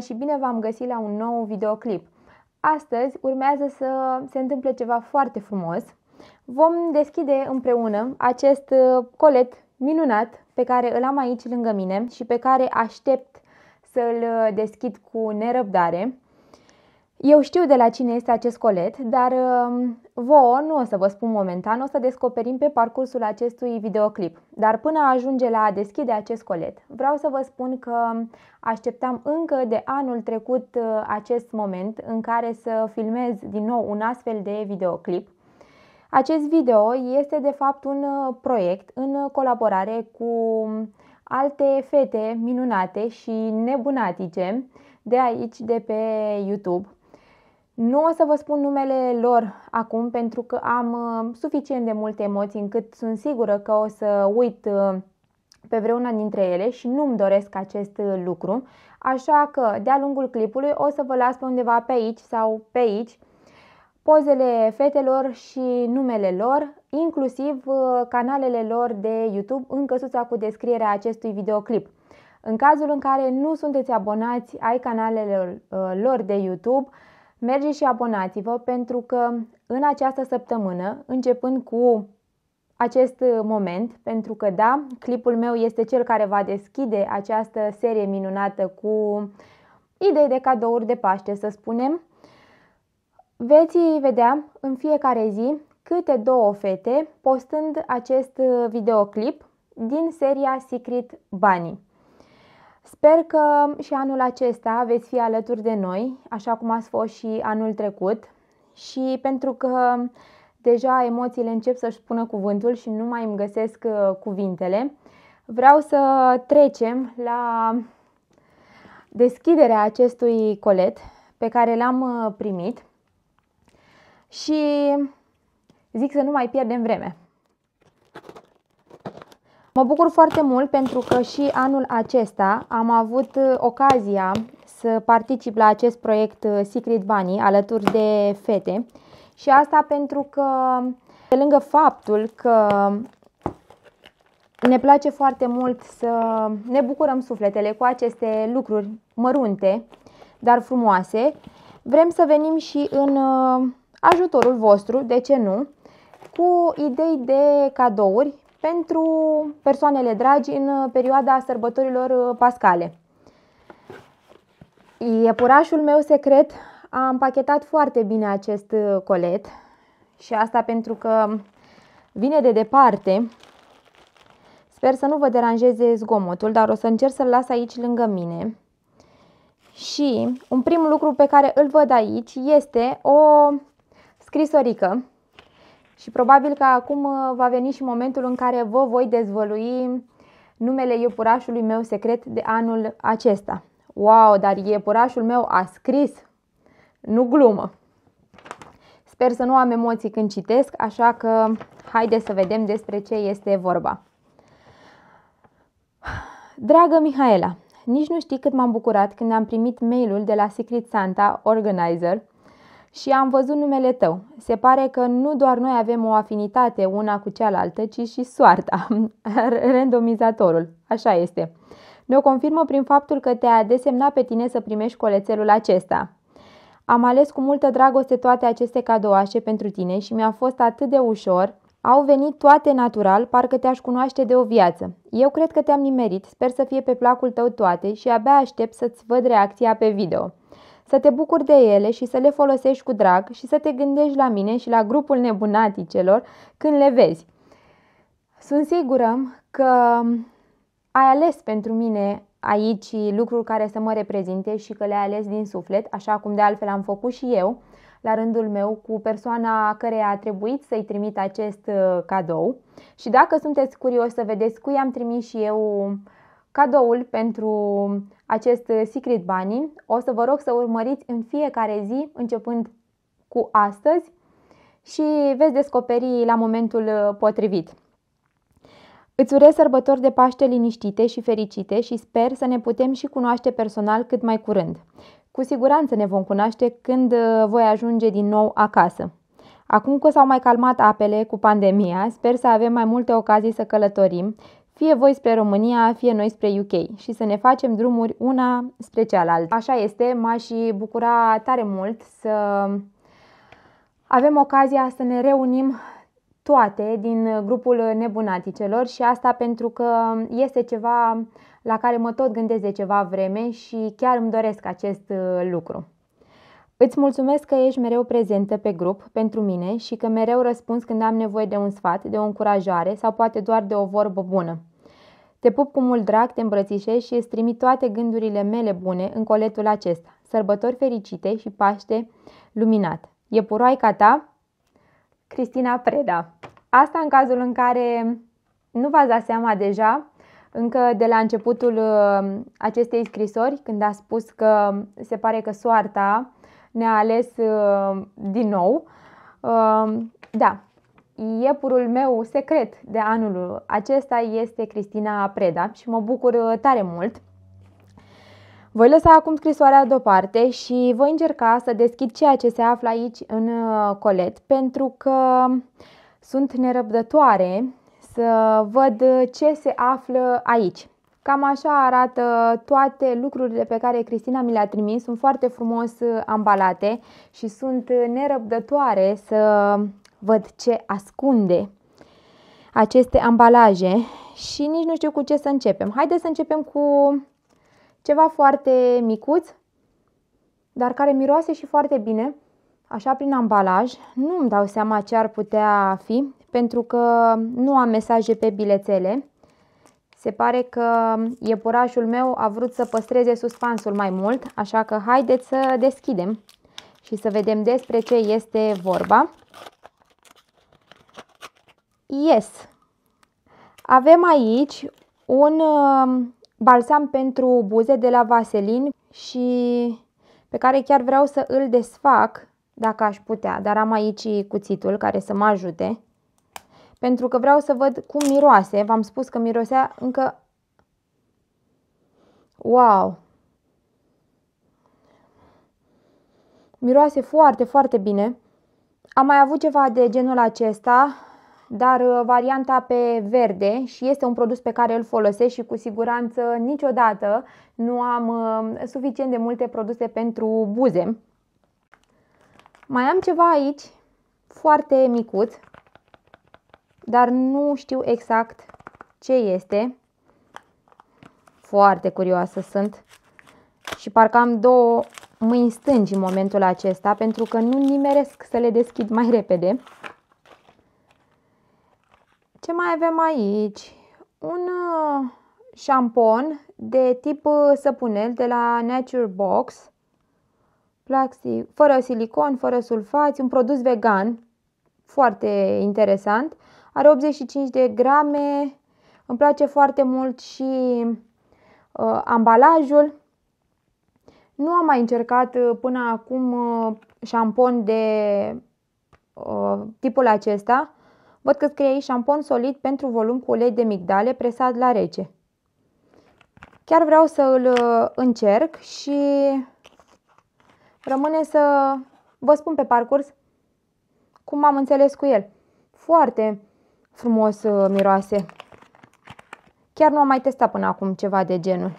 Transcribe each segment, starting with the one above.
și bine v-am găsit la un nou videoclip. Astăzi urmează să se întâmple ceva foarte frumos. Vom deschide împreună acest uh, colet minunat pe care îl am aici lângă mine și pe care aștept să-l uh, deschid cu nerăbdare. Eu știu de la cine este acest colet, dar um, vouă nu o să vă spun momentan, o să descoperim pe parcursul acestui videoclip. Dar până ajunge la a deschide acest colet, vreau să vă spun că așteptam încă de anul trecut uh, acest moment în care să filmez din nou un astfel de videoclip. Acest video este de fapt un uh, proiect în colaborare cu alte fete minunate și nebunatice de aici, de pe YouTube. Nu o să vă spun numele lor acum pentru că am uh, suficient de multe emoții încât sunt sigură că o să uit uh, pe vreuna dintre ele și nu-mi doresc acest uh, lucru, așa că de-a lungul clipului o să vă las pe undeva pe aici sau pe aici pozele fetelor și numele lor, inclusiv canalele lor de YouTube în căsuța cu descrierea acestui videoclip. În cazul în care nu sunteți abonați ai canalelor lor de YouTube, mergeți și abonați-vă pentru că în această săptămână, începând cu acest uh, moment, pentru că da, clipul meu este cel care va deschide această serie minunată cu idei de cadouri de Paște, să spunem, veți vedea în fiecare zi câte două fete postând acest uh, videoclip din seria Secret Bunny. Sper că și anul acesta veți fi alături de noi, așa cum ați fost și anul trecut și pentru că deja emoțiile încep să-și spună cuvântul și nu mai îmi găsesc uh, cuvintele, vreau să trecem la deschiderea acestui colet pe care l-am uh, primit și zic să nu mai pierdem vremea. Mă bucur foarte mult pentru că și anul acesta am avut uh, ocazia să particip la acest proiect uh, Secret Bunny alături de fete și asta pentru că pe lângă faptul că ne place foarte mult să ne bucurăm sufletele cu aceste lucruri mărunte, dar frumoase. Vrem să venim și în uh, ajutorul vostru, de ce nu, cu idei de cadouri pentru persoanele dragi în uh, perioada sărbătorilor uh, pascale. Iepurașul meu secret a împachetat foarte bine acest uh, colet și asta pentru că vine de departe. Sper să nu vă deranjeze zgomotul, dar o să încerc să-l las aici lângă mine. Și un prim lucru pe care îl văd aici este o scrisorică și probabil că acum uh, va veni și momentul în care vă voi dezvălui numele iepurașului meu secret de anul acesta. Wow, dar iepurașul meu a scris? Nu glumă! Sper să nu am emoții când citesc, așa că haideți să vedem despre ce este vorba. Dragă Mihaela, nici nu știi cât m-am bucurat când am primit mailul de la Secret Santa Organizer – și am văzut numele tău. Se pare că nu doar noi avem o afinitate una cu cealaltă, ci și soarta, randomizatorul. Așa este. Ne-o confirmă prin faptul că te-a desemnat pe tine să primești colețelul acesta. Am ales cu multă dragoste toate aceste cadouașe pentru tine și mi-a fost atât de ușor. Au venit toate natural, parcă te-aș cunoaște de o viață. Eu cred că te-am nimerit, sper să fie pe placul tău toate și abia aștept să-ți văd reacția pe video să te bucuri de ele și să le folosești cu drag și să te gândești la mine și la grupul nebunaticelor când le vezi. Sunt sigură că ai ales pentru mine aici lucruri care să mă reprezinte și că le-ai ales din suflet, așa cum de altfel am făcut și eu, la rândul meu, cu persoana care a trebuit să-i trimit acest uh, cadou. Și dacă sunteți curioși să vedeți cui am trimis și eu Cadoul pentru acest Secret Bunny o să vă rog să urmăriți în fiecare zi, începând cu astăzi și veți descoperi la momentul uh, potrivit. Îți urez sărbători de Paște liniștite și fericite și sper să ne putem și cunoaște personal cât mai curând. Cu siguranță ne vom cunoaște când uh, voi ajunge din nou acasă. Acum că s-au mai calmat apele cu pandemia, sper să avem mai multe ocazii să călătorim, fie voi spre România, fie noi spre UK și să ne facem drumuri una spre cealaltă. Așa este, m-aș bucura tare mult să avem ocazia să ne reunim toate din grupul nebunaticelor și asta pentru că este ceva la care mă tot gândesc de ceva vreme și chiar îmi doresc acest lucru. Îți mulțumesc că ești mereu prezentă pe grup pentru mine și că mereu răspunzi când am nevoie de un sfat, de o încurajare sau poate doar de o vorbă bună. Te pup cu mult drag, te îmbrățișez și îți trimit toate gândurile mele bune în coletul acesta. Sărbători fericite și Paște luminat. E puroaica ta, Cristina Preda. Asta în cazul în care nu v-ați dat seama deja, încă de la începutul uh, acestei scrisori, când a spus că se pare că soarta ne-a ales uh, din nou. Uh, da, iepurul meu secret de anul acesta este Cristina Preda și mă bucur uh, tare mult. Voi lăsa acum scrisoarea deoparte și voi încerca să deschid ceea ce se află aici în colet pentru că sunt nerăbdătoare să văd ce se află aici. Cam așa arată toate lucrurile pe care Cristina mi le-a trimis. Sunt foarte frumos uh, ambalate și sunt uh, nerăbdătoare să văd ce ascunde aceste ambalaje și nici nu știu cu ce să începem. Haideți să începem cu ceva foarte micuț, dar care miroase și foarte bine, așa prin ambalaj. Nu îmi dau seama ce ar putea fi, pentru că nu am mesaje pe bilețele se pare că iepurașul meu a vrut să păstreze suspansul mai mult, așa că haideți să deschidem și să vedem despre ce este vorba. Yes! Avem aici un um, balsam pentru buze de la Vaseline și pe care chiar vreau să îl desfac dacă aș putea, dar am aici cuțitul care să mă ajute pentru că vreau să văd cum miroase. V-am spus că mirosea încă... Wow! Miroase foarte, foarte bine. Am mai avut ceva de genul acesta, dar uh, varianta pe verde și este un produs pe care îl folosesc și cu siguranță niciodată nu am uh, suficient de multe produse pentru buze. Mai am ceva aici, foarte micuț, dar nu știu exact ce este. Foarte curioasă sunt și parcă am două mâini stângi în momentul acesta pentru că nu nimeresc să le deschid mai repede. Ce mai avem aici? Un uh, șampon de tip uh, săpunel de la Nature Box Plaxi, fără silicon, fără sulfați, un produs vegan, foarte interesant. Are 85 de grame. Îmi place foarte mult și uh, ambalajul. Nu am mai încercat uh, până acum uh, șampon de uh, tipul acesta. Văd că scrie aici șampon solid pentru volum cu ulei de migdale presat la rece. Chiar vreau să îl uh, încerc și rămâne să vă spun pe parcurs cum am înțeles cu el. Foarte frumos uh, miroase. Chiar nu am mai testat până acum ceva de genul.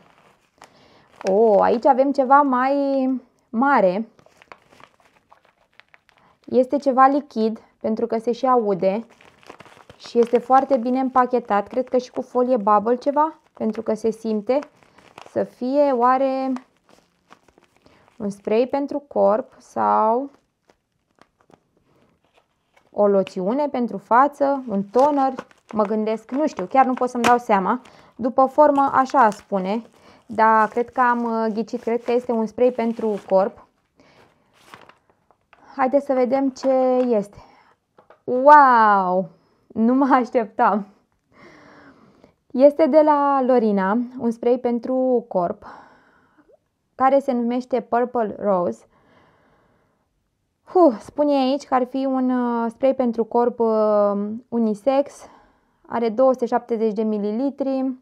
O, oh, aici avem ceva mai mare. Este ceva lichid, pentru că se și aude și este foarte bine împachetat. Cred că și cu folie bubble ceva, pentru că se simte. Să fie oare un spray pentru corp sau o loțiune pentru față, un toner, mă gândesc, nu știu, chiar nu pot să-mi dau seama. După formă, așa spune, dar cred că am uh, ghicit, cred că este un spray pentru corp. Haideți să vedem ce este. Wow! Nu mă așteptam! Este de la Lorina, un spray pentru corp, care se numește Purple Rose Huh, spune aici că ar fi un uh, spray pentru corp uh, unisex, are 270 de mililitri,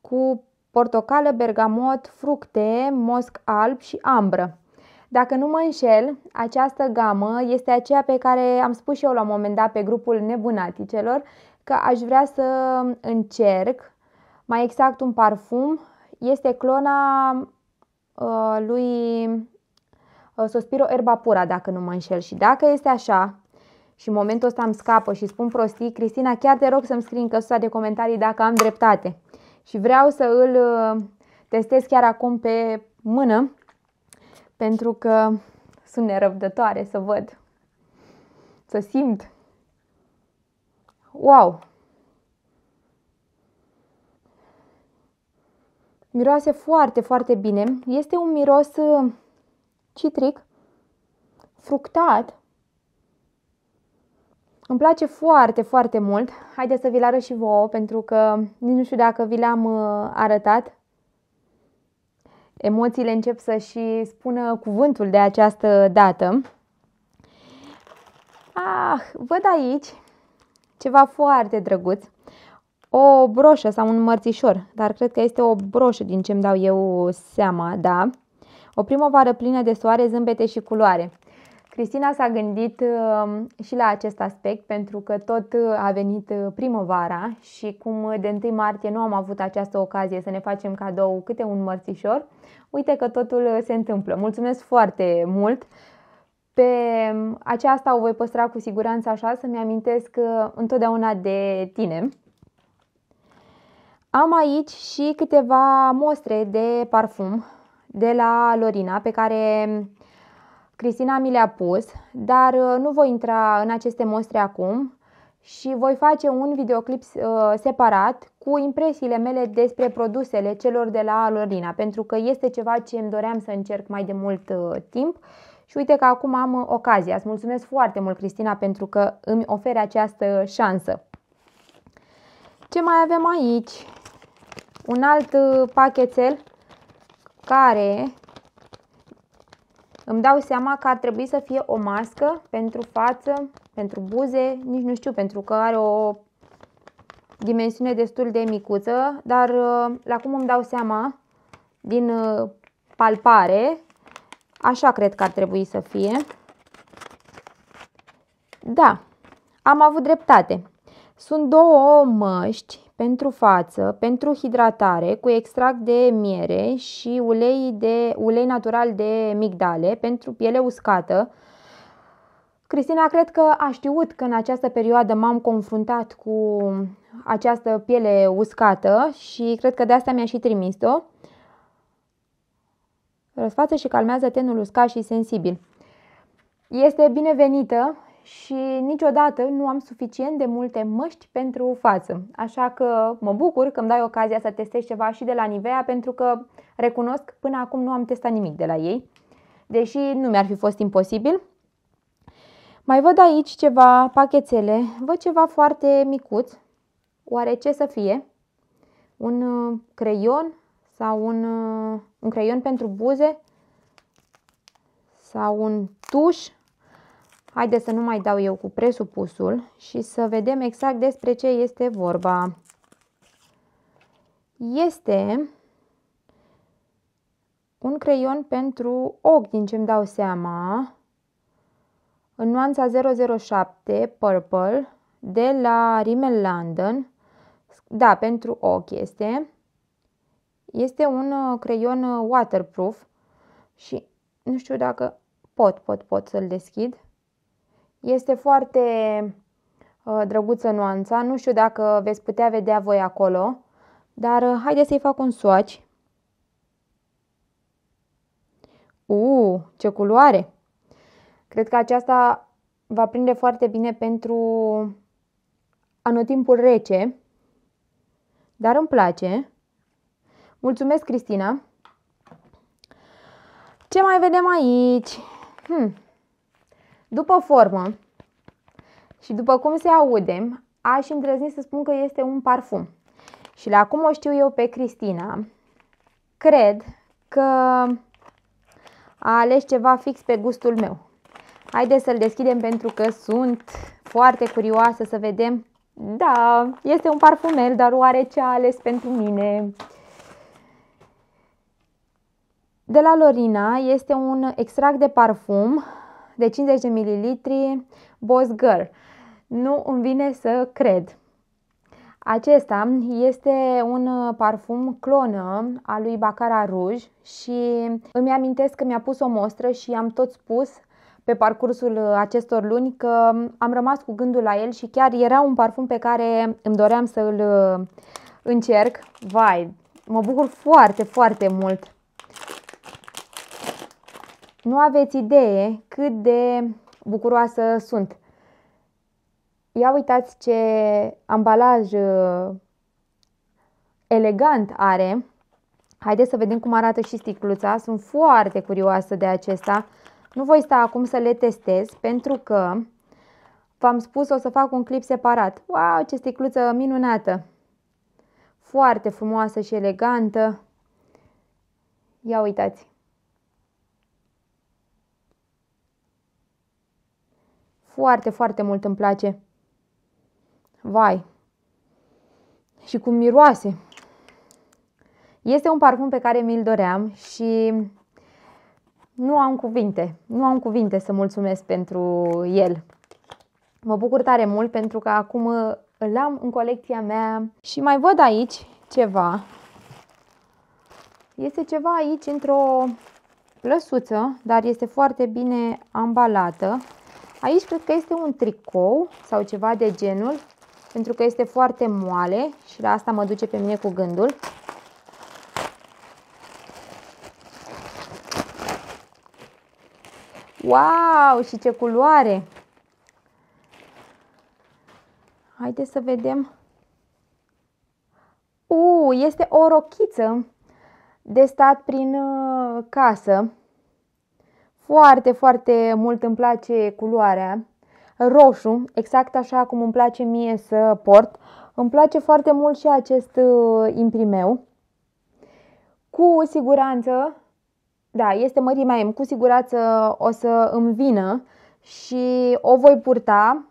cu portocală, bergamot, fructe, mosc alb și ambră. Dacă nu mă înșel, această gamă este aceea pe care am spus și eu la un moment dat pe grupul nebunaticelor că aș vrea să încerc mai exact un parfum. Este clona uh, lui Uh, Sospiro Erba Pura, dacă nu mă înșel. Și dacă este așa, și în momentul ăsta îmi scapă și spun prostii, Cristina, chiar te rog să-mi scrii în căsuța de comentarii dacă am dreptate. Și vreau să îl uh, testez chiar acum pe mână, pentru că sunt nerăbdătoare să văd, să simt. Wow! Miroase foarte, foarte bine. Este un miros uh, citric, fructat. Îmi place foarte, foarte mult. Haideți să vi-l arăt și vouă, pentru că nici nu știu dacă vi l-am uh, arătat. Emoțiile încep să și spună cuvântul de această dată. Ah, văd aici ceva foarte drăguț. O broșă sau un mărțișor, dar cred că este o broșă din ce îmi dau eu seama, da. O primăvară plină de soare, zâmbete și culoare. Cristina s-a gândit uh, și la acest aspect pentru că tot uh, a venit uh, primăvara și cum de 1 martie nu am avut această ocazie să ne facem cadou câte un mărțișor, uite că totul se întâmplă. Mulțumesc foarte mult! Pe um, aceasta o voi păstra cu siguranță așa să-mi amintesc întotdeauna de tine. Am aici și câteva mostre de parfum de la Lorina pe care mm, Cristina mi le-a pus, dar uh, nu voi intra în aceste mostre acum și voi face un videoclip uh, separat cu impresiile mele despre produsele celor de la Lorina, pentru că este ceva ce îmi doream să încerc mai de mult uh, timp și uite că acum am ocazia. Îți mulțumesc foarte mult, Cristina, pentru că îmi oferi această șansă. Ce mai avem aici? Un alt pachetel care îmi dau seama că ar trebui să fie o mască pentru față, pentru buze, nici nu știu, pentru că are o dimensiune destul de micuță, dar uh, la cum îmi dau seama din uh, palpare, așa cred că ar trebui să fie. Da, am avut dreptate. Sunt două măști pentru față, pentru hidratare cu extract de miere și ulei, de, ulei natural de migdale, pentru piele uscată. Cristina, cred că a știut că în această perioadă m-am confruntat cu această piele uscată și cred că de asta mi-a și trimis-o. Răsfață și calmează tenul uscat și sensibil. Este binevenită și niciodată nu am suficient de multe măști pentru față. Așa că mă bucur că îmi dai ocazia să testez ceva și de la Nivea pentru că recunosc că până acum nu am testat nimic de la ei, deși nu mi-ar fi fost imposibil. Mai văd aici ceva pachetele, văd ceva foarte micuț, oare ce să fie? Un uh, creion sau un, uh, un creion pentru buze sau un tuș Haideți să nu mai dau eu cu presupusul și să vedem exact despre ce este vorba. Este un creion pentru ochi, din ce-mi dau seama, în nuanța 007 Purple de la Rimmel London. Da, pentru ochi este. Este un uh, creion uh, waterproof și nu știu dacă pot, pot, pot să-l deschid. Este foarte uh, drăguță nuanța, nu știu dacă veți putea vedea voi acolo, dar uh, haideți să-i fac un swatch. Uuu, uh, ce culoare! Cred că aceasta va prinde foarte bine pentru anotimpul rece, dar îmi place. Mulțumesc, Cristina! Ce mai vedem aici? Hmm. După formă și după cum se aude, aș îndrăzni să spun că este un parfum. Și la cum o știu eu pe Cristina, cred că a ales ceva fix pe gustul meu. Haideți să-l deschidem pentru că sunt foarte curioasă să vedem. Da, este un parfumel, dar oare ce a ales pentru mine? De la Lorina este un extract de parfum de 50 de ml Boss Girl. Nu îmi vine să cred. Acesta este un uh, parfum clonă al lui Bacara Rouge și îmi amintesc că mi-a pus o mostră și am tot spus pe parcursul uh, acestor luni că am rămas cu gândul la el și chiar era un parfum pe care îmi doream să îl uh, încerc. Vai, mă bucur foarte, foarte mult nu aveți idee cât de bucuroasă sunt. Ia uitați ce ambalaj uh, elegant are. Haideți să vedem cum arată și sticluța. Sunt foarte curioasă de acesta. Nu voi sta acum să le testez pentru că v-am spus o să fac un clip separat. Wow, ce sticluță minunată! Foarte frumoasă și elegantă. Ia uitați! Foarte, foarte mult îmi place. Vai! Și cum miroase! Este un parfum pe care mi-l doream și nu am cuvinte, nu am cuvinte să mulțumesc pentru el. Mă bucur tare mult pentru că acum uh, îl am în colecția mea și mai văd aici ceva. Este ceva aici într-o plăsuță, dar este foarte bine ambalată. Aici cred că este un tricou sau ceva de genul, pentru că este foarte moale și la asta mă duce pe mine cu gândul. Wow, și ce culoare! Haideți să vedem. U, uh, este o rochiță de stat prin uh, casă. Foarte, foarte mult îmi place culoarea. Roșu, exact așa cum îmi place mie să port. Îmi place foarte mult și acest uh, imprimeu. Cu siguranță, da, este mărimea M, cu siguranță o să îmi vină și o voi purta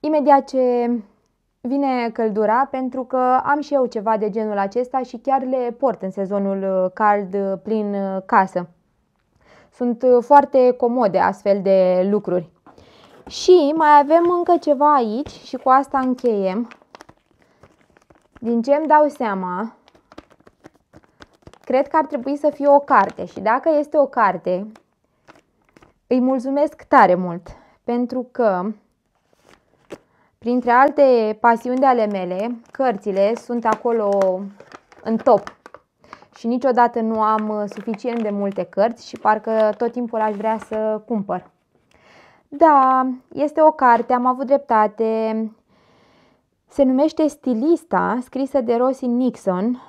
imediat ce vine căldura pentru că am și eu ceva de genul acesta și chiar le port în sezonul uh, cald uh, prin casă. Sunt uh, foarte comode astfel de lucruri. Și mai avem încă ceva aici și cu asta încheiem. Din ce îmi dau seama, cred că ar trebui să fie o carte și dacă este o carte, îi mulțumesc tare mult pentru că, printre alte pasiuni de ale mele, cărțile sunt acolo în top și niciodată nu am uh, suficient de multe cărți și parcă tot timpul aș vrea să cumpăr. Da, este o carte, am avut dreptate. Se numește Stilista, scrisă de Rosie Nixon.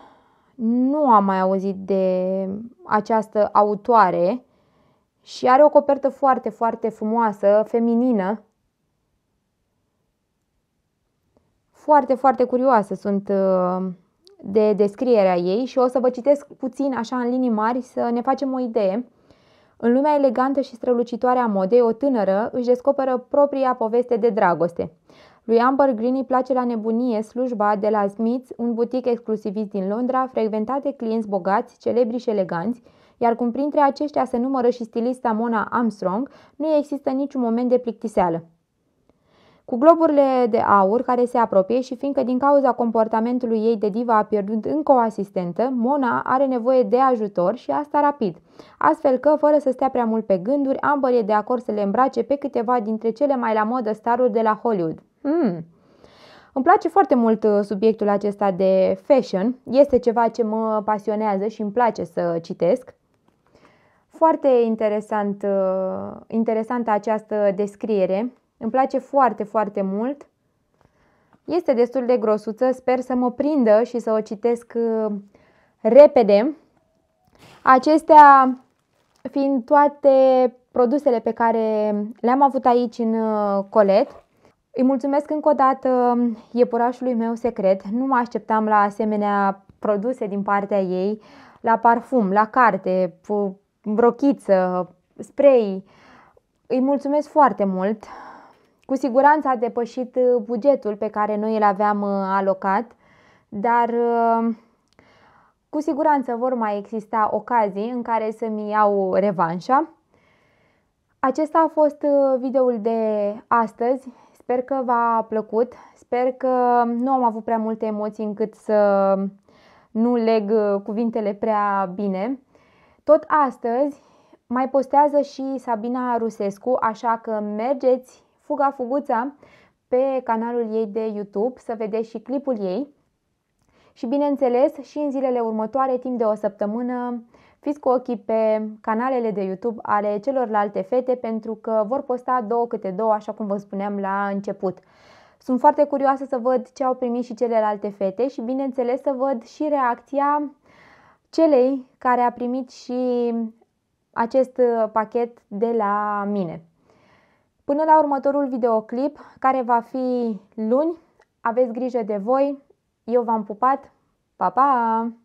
Nu am mai auzit de această autoare și are o copertă foarte, foarte frumoasă, feminină. Foarte, foarte curioasă sunt uh, de descrierea ei și o să vă citesc puțin, așa în linii mari, să ne facem o idee. În lumea elegantă și strălucitoare a modei, o tânără își descoperă propria poveste de dragoste. Lui Amber Green îi place la nebunie slujba de la Smith, un butic exclusivist din Londra, frecventat de clienți bogați, celebri și eleganți, iar cum printre aceștia se numără și stilista Mona Armstrong, nu există niciun moment de plictiseală. Cu globurile de aur care se apropie și fiindcă din cauza comportamentului ei de diva a pierdut încă o asistentă, Mona are nevoie de ajutor și asta rapid. Astfel că, fără să stea prea mult pe gânduri, Amber e de acord să le îmbrace pe câteva dintre cele mai la modă staruri de la Hollywood. Mm. Îmi place foarte mult uh, subiectul acesta de fashion, este ceva ce mă pasionează și îmi place să citesc. Foarte interesant, uh, interesantă această descriere îmi place foarte, foarte mult. Este destul de grosuță, sper să mă prindă și să o citesc uh, repede. Acestea fiind toate produsele pe care le-am avut aici în uh, colet. Îi mulțumesc încă o dată uh, iepurașului meu secret. Nu mă așteptam la asemenea produse din partea ei, la parfum, la carte, brochiță, spray. Îi mulțumesc foarte mult. Cu siguranță a depășit uh, bugetul pe care noi îl aveam uh, alocat, dar uh, cu siguranță vor mai exista ocazii în care să-mi iau revanșa. Acesta a fost videoul de astăzi. Sper că v-a plăcut. Sper că nu am avut prea multe emoții încât să nu leg cuvintele prea bine. Tot astăzi mai postează și Sabina Rusescu, așa că mergeți Fuga Fuguța pe canalul ei de YouTube să vedeți și clipul ei. Și bineînțeles, și în zilele următoare, timp de o săptămână, fiți cu ochii pe canalele de YouTube ale celorlalte fete pentru că vor posta două câte două, așa cum vă spuneam la început. Sunt foarte curioasă să văd ce au primit și celelalte fete și bineînțeles să văd și reacția celei care a primit și acest pachet de la mine. Până la următorul videoclip, care va fi luni, aveți grijă de voi, eu v-am pupat, pa, pa!